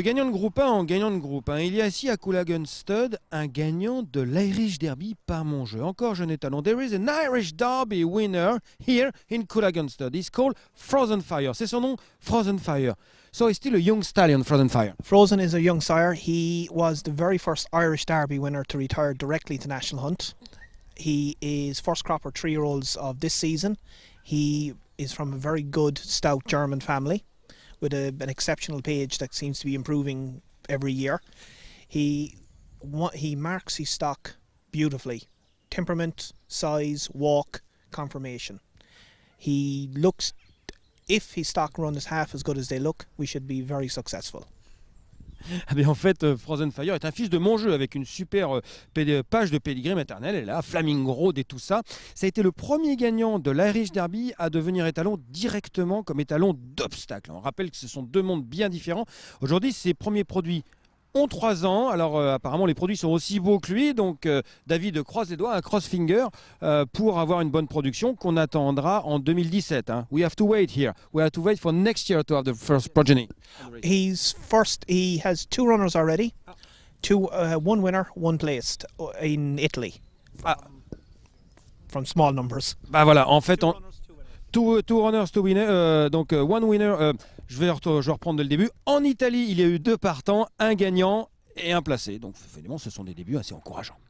De gagnant de groupe 1 en gagnant de groupe 1, il y a ici à Coolagenstud un gagnant de l'Irish Derby par mon jeu. Encore jeune étalon. There is an Irish Derby winner here in Coolagenstud. It's called Frozen Fire. C'est son nom, Frozen Fire. So he's still a young stallion, Frozen Fire. Frozen is a young sire. He was the very first Irish Derby winner to retire directly to National Hunt. He is first cropper three year olds of this season. He is from a very good, stout German family with a, an exceptional page that seems to be improving every year. He he marks his stock beautifully. Temperament, size, walk, confirmation. He looks if his stock run is half as good as they look, we should be very successful. Ah ben, en fait, euh, Frozen Fire est un fils de mon jeu avec une super euh, page de pédigré maternelle. Et Flaming Road et tout ça. Ça a été le premier gagnant de l'Irish Derby à devenir étalon directement comme étalon d'obstacle. On rappelle que ce sont deux mondes bien différents. Aujourd'hui, ses premiers produits ont 3 ans. Alors euh, apparemment les produits sont aussi beaux que lui, donc euh, David croise les doigts, un crossfinger finger euh, pour avoir une bonne production qu'on attendra en 2017. Hein. We have to wait here. We have to wait for next year to have the first progeny. He's first. He has two runners already. Two, uh, one winner, one placed uh, in Italy. Ah. From, small numbers. Bah voilà, en fait Two, runners, two winners, euh, donc euh, one winner, euh, je, vais reprendre le début. En Italie, il y a eu deux partants, un gagnant et un placé. Donc, finalement, ce sont des débuts assez encourageants.